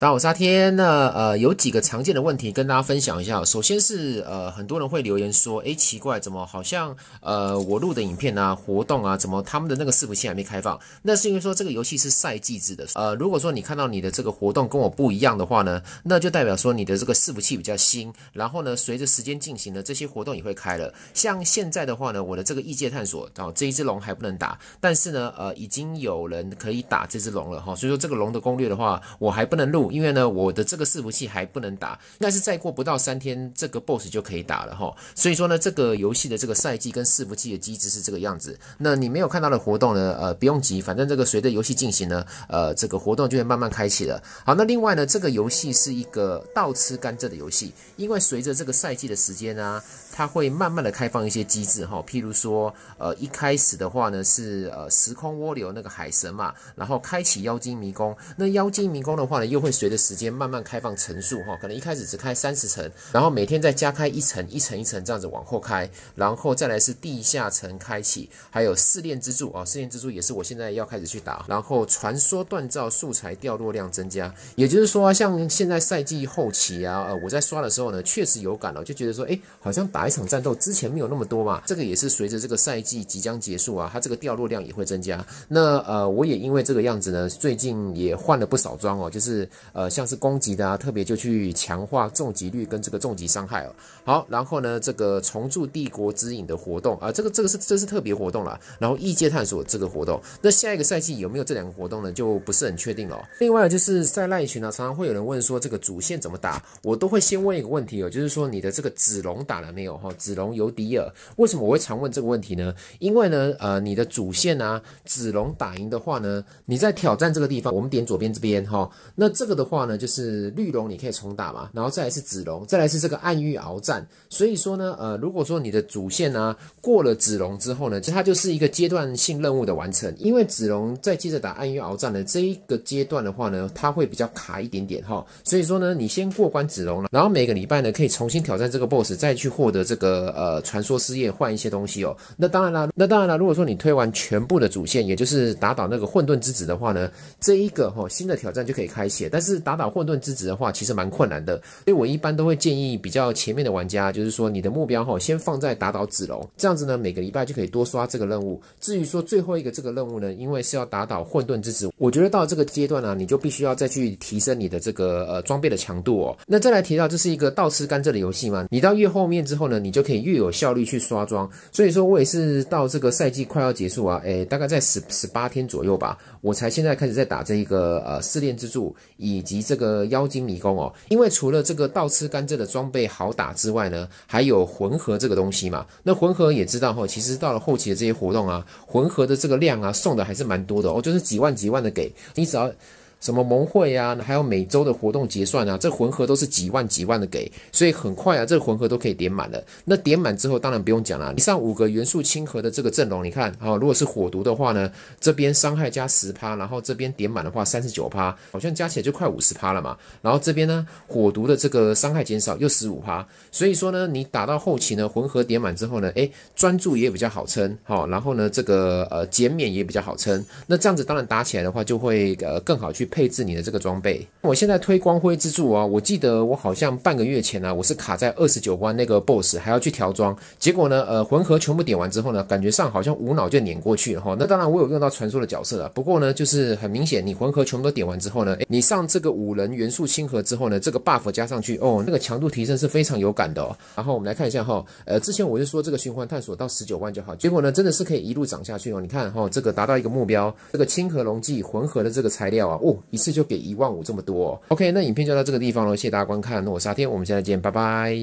大家好，我是阿天。那呃，有几个常见的问题跟大家分享一下。首先是呃，很多人会留言说，哎，奇怪，怎么好像呃，我录的影片啊，活动啊，怎么他们的那个伺服器还没开放？那是因为说这个游戏是赛季制的。呃，如果说你看到你的这个活动跟我不一样的话呢，那就代表说你的这个伺服器比较新。然后呢，随着时间进行呢，这些活动也会开了。像现在的话呢，我的这个异界探索，哦，这一只龙还不能打，但是呢，呃，已经有人可以打这只龙了哈。所以说这个龙的攻略的话，我还不能录。因为呢，我的这个伺服器还不能打，但是再过不到三天，这个 BOSS 就可以打了哈。所以说呢，这个游戏的这个赛季跟伺服器的机制是这个样子。那你没有看到的活动呢，呃，不用急，反正这个随着游戏进行呢，呃，这个活动就会慢慢开启了。好，那另外呢，这个游戏是一个倒吃甘蔗的游戏，因为随着这个赛季的时间呢，它会慢慢的开放一些机制哈。譬如说，呃，一开始的话呢是呃时空涡流那个海神嘛，然后开启妖精迷宫，那妖精迷宫的话呢又会。随着时间慢慢开放层数哈，可能一开始只开三十层，然后每天再加开一层一层一层这样子往后开，然后再来是地下层开启，还有试炼之柱啊，试炼之柱也是我现在要开始去打，然后传说锻造素材掉落量增加，也就是说像现在赛季后期啊，呃我在刷的时候呢，确实有感了，就觉得说哎，好像打一场战斗之前没有那么多嘛，这个也是随着这个赛季即将结束啊，它这个掉落量也会增加。那呃我也因为这个样子呢，最近也换了不少装哦，就是。呃，像是攻击的啊，特别就去强化重击率跟这个重击伤害哦。好，然后呢，这个重铸帝国之影的活动啊，这个这个是这是特别活动了。然后异界探索这个活动，那下一个赛季有没有这两个活动呢？就不是很确定了。另外就是赛赖群啊，常常会有人问说这个主线怎么打，我都会先问一个问题哦，就是说你的这个子龙打了没有哈？子龙尤迪尔，为什么我会常问这个问题呢？因为呢，呃，你的主线啊，子龙打赢的话呢，你在挑战这个地方，我们点左边这边哈，那这个。的话呢，就是绿龙你可以重打嘛，然后再来是紫龙，再来是这个暗域鏖战。所以说呢，呃，如果说你的主线呢过了紫龙之后呢，它就是一个阶段性任务的完成。因为紫龙再接着打暗域鏖战的这一个阶段的话呢，它会比较卡一点点哈。所以说呢，你先过关紫龙了，然后每个礼拜呢可以重新挑战这个 BOSS，再去获得这个呃传说事业换一些东西哦。那当然了，那当然了，如果说你推完全部的主线，也就是打倒那个混沌之子的话呢，这一个哈新的挑战就可以开启，但是。是打倒混沌之子的话，其实蛮困难的，所以我一般都会建议比较前面的玩家，就是说你的目标哈，先放在打倒子龙，这样子呢，每个礼拜就可以多刷这个任务。至于说最后一个这个任务呢，因为是要打倒混沌之子，我觉得到这个阶段呢，你就必须要再去提升你的这个呃装备的强度哦。那再来提到，这是一个倒吃甘蔗的游戏嘛，你到越后面之后呢，你就可以越有效率去刷装。所以说我也是到这个赛季快要结束啊，诶，大概在十十八天左右吧，我才现在开始在打这一个呃试炼之柱以。以及这个妖精迷宫哦，因为除了这个倒吃甘蔗的装备好打之外呢，还有混合这个东西嘛。那混合也知道哈，其实到了后期的这些活动啊，混合的这个量啊送的还是蛮多的哦，就是几万几万的给你，只要。什么盟会呀，还有每周的活动结算啊，这混合都是几万几万的给，所以很快啊，这个混合都可以点满了。那点满之后，当然不用讲了。以上五个元素亲和的这个阵容，你看啊，如果是火毒的话呢，这边伤害加十趴，然后这边点满的话三十九趴，好像加起来就快五十趴了嘛。然后这边呢，火毒的这个伤害减少又十五趴，所以说呢，你打到后期呢，混合点满之后呢，哎，专注也比较好撑，好，然后呢，这个呃减免也比较好撑。那这样子当然打起来的话就会呃更好去。配置你的这个装备，我现在推光辉之柱啊，我记得我好像半个月前呢，我是卡在二十九关那个 boss 还要去调装，结果呢，呃，魂合全部点完之后呢，感觉上好像无脑就碾过去了哈。那当然我有用到传说的角色啊，不过呢，就是很明显，你魂合全部都点完之后呢，你上这个五人元素亲和之后呢，这个 buff 加上去，哦，那个强度提升是非常有感的。哦。然后我们来看一下哈，呃，之前我就说这个循环探索到十九万就好，结果呢，真的是可以一路涨下去哦。你看哈，这个达到一个目标，这个清和龙剂魂合的这个材料啊，哦。一次就给一万五这么多，OK，那影片就到这个地方喽，谢谢大家观看，那我是阿天，我们下次见，拜拜。